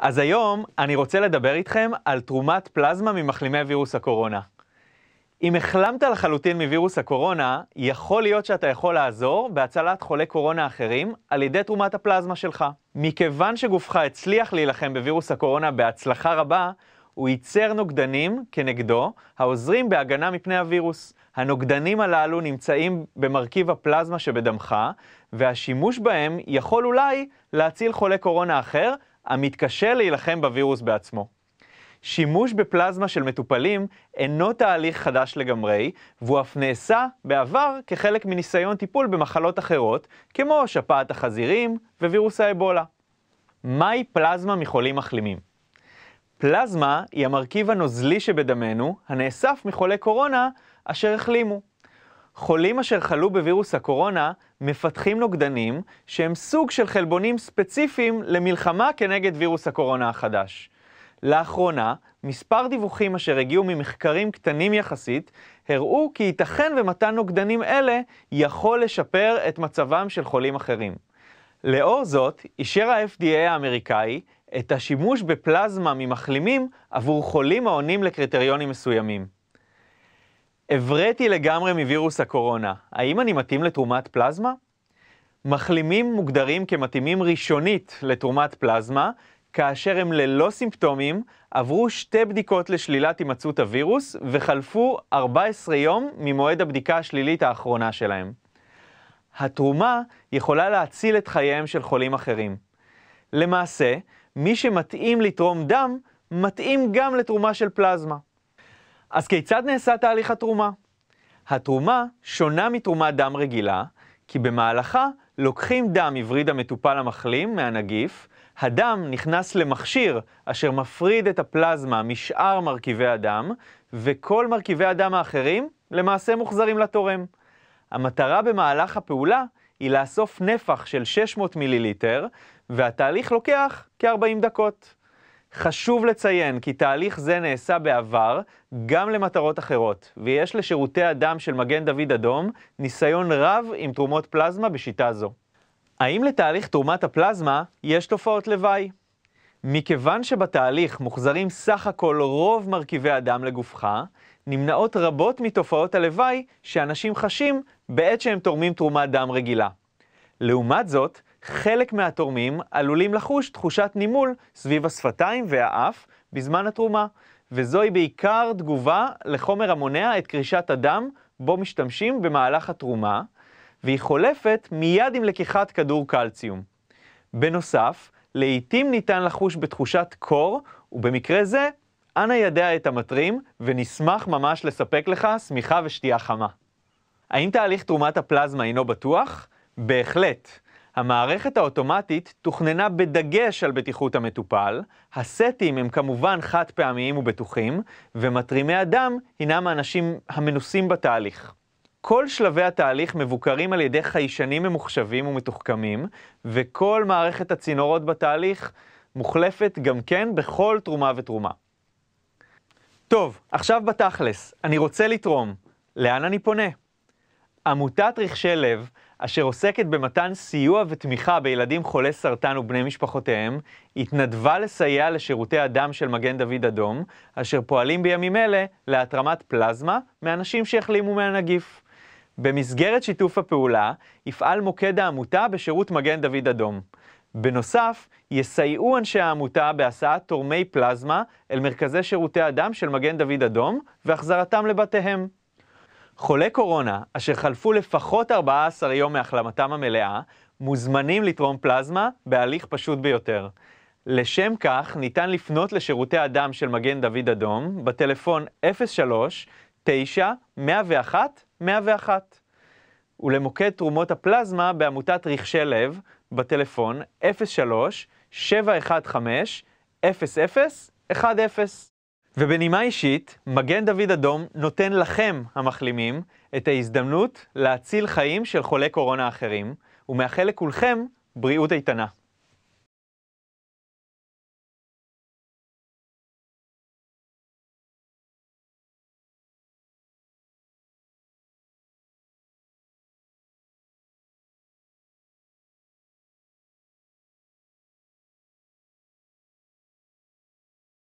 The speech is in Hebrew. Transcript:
אז היום אני רוצה לדבר איתכם על תרומת פלזמה ממחלימי וירוס הקורונה. אם החלמת לחלוטין מווירוס הקורונה, יכול להיות שאתה יכול לעזור בהצלת חולי קורונה אחרים על ידי תרומת הפלזמה שלך. מכיוון שגופך הצליח להילחם בווירוס הקורונה בהצלחה רבה, הוא ייצר נוגדנים כנגדו, העוזרים בהגנה מפני הווירוס. הנוגדנים הללו נמצאים במרכיב הפלזמה שבדמך, והשימוש בהם יכול אולי להציל חולה קורונה אחר, המתקשה להילחם בווירוס בעצמו. שימוש בפלזמה של מטופלים אינו תהליך חדש לגמרי, והוא אף נעשה בעבר כחלק מניסיון טיפול במחלות אחרות, כמו שפעת החזירים ווירוס האבולה. מהי פלזמה מחולים מחלימים? פלזמה היא המרכיב הנוזלי שבדמנו, הנאסף מחולי קורונה אשר החלימו. חולים אשר חלו בווירוס הקורונה מפתחים נוגדנים שהם סוג של חלבונים ספציפיים למלחמה כנגד וירוס הקורונה החדש. לאחרונה, מספר דיווחים אשר הגיעו ממחקרים קטנים יחסית, הראו כי ייתכן ומתן נוגדנים אלה יכול לשפר את מצבם של חולים אחרים. לאור זאת, אישר ה-FDA האמריקאי את השימוש בפלזמה ממחלימים עבור חולים העונים לקריטריונים מסוימים. הבראתי לגמרי מווירוס הקורונה, האם אני מתאים לתרומת פלזמה? מחלימים מוגדרים כמתאימים ראשונית לתרומת פלזמה, כאשר הם ללא סימפטומים, עברו שתי בדיקות לשלילת הימצאות הווירוס וחלפו 14 יום ממועד הבדיקה השלילית האחרונה שלהם. התרומה יכולה להציל את חייהם של חולים אחרים. למעשה, מי שמתאים לתרום דם, מתאים גם לתרומה של פלזמה. אז כיצד נעשה תהליך התרומה? התרומה שונה מתרומת דם רגילה, כי במהלכה לוקחים דם מווריד המטופל המחלים מהנגיף, הדם נכנס למכשיר אשר מפריד את הפלזמה משאר מרכיבי הדם, וכל מרכיבי הדם האחרים למעשה מוחזרים לתורם. המטרה במהלך הפעולה היא לאסוף נפח של 600 מיליליטר, והתהליך לוקח כ-40 דקות. חשוב לציין כי תהליך זה נעשה בעבר גם למטרות אחרות, ויש לשירותי הדם של מגן דוד אדום ניסיון רב עם תרומות פלזמה בשיטה זו. האם לתהליך תרומת הפלזמה יש תופעות לוואי? מכיוון שבתהליך מוחזרים סך הכל רוב מרכיבי הדם לגופך, נמנעות רבות מתופעות הלוואי שאנשים חשים בעת שהם תורמים תרומת דם רגילה. לעומת זאת, חלק מהתורמים עלולים לחוש תחושת נימול סביב השפתיים והאף בזמן התרומה, וזוהי בעיקר תגובה לחומר המונע את קרישת הדם בו משתמשים במהלך התרומה, והיא חולפת מיד עם לקיחת כדור קלציום. בנוסף, לעיתים ניתן לחוש בתחושת קור, ובמקרה זה, אנא ידע את המטרים ונשמח ממש לספק לך שמיכה ושתייה חמה. האם תהליך תרומת הפלזמה הינו בטוח? בהחלט. המערכת האוטומטית תוכננה בדגש על בטיחות המטופל, הסטים הם כמובן חד פעמיים ובטוחים, ומתרימי הדם הינם האנשים המנוסים בתהליך. כל שלבי התהליך מבוקרים על ידי חיישנים ממוחשבים ומתוחכמים, וכל מערכת הצינורות בתהליך מוחלפת גם כן בכל תרומה ותרומה. טוב, עכשיו בתכלס, אני רוצה לתרום. לאן אני פונה? עמותת רכשי לב, אשר עוסקת במתן סיוע ותמיכה בילדים חולי סרטן ובני משפחותיהם, התנדבה לסייע לשירותי הדם של מגן דוד אדום, אשר פועלים בימים אלה להתרמת פלזמה מאנשים שהחלימו מהנגיף. במסגרת שיתוף הפעולה, יפעל מוקד העמותה בשירות מגן דוד אדום. בנוסף, יסייעו אנשי העמותה בהסעת תורמי פלזמה אל מרכזי שירותי הדם של מגן דוד אדום והחזרתם לבתיהם. חולי קורונה, אשר חלפו לפחות 14 יום מהחלמתם המלאה, מוזמנים לתרום פלזמה בהליך פשוט ביותר. לשם כך, ניתן לפנות לשירותי הדם של מגן דוד אדום בטלפון 03-9-101-101 ולמוקד תרומות הפלזמה בעמותת רכשי לב בטלפון 03-715-0010. ובנימה אישית, מגן דוד אדום נותן לכם, המחלימים, את ההזדמנות להציל חיים של חולי קורונה אחרים, ומאחל לכולכם בריאות איתנה.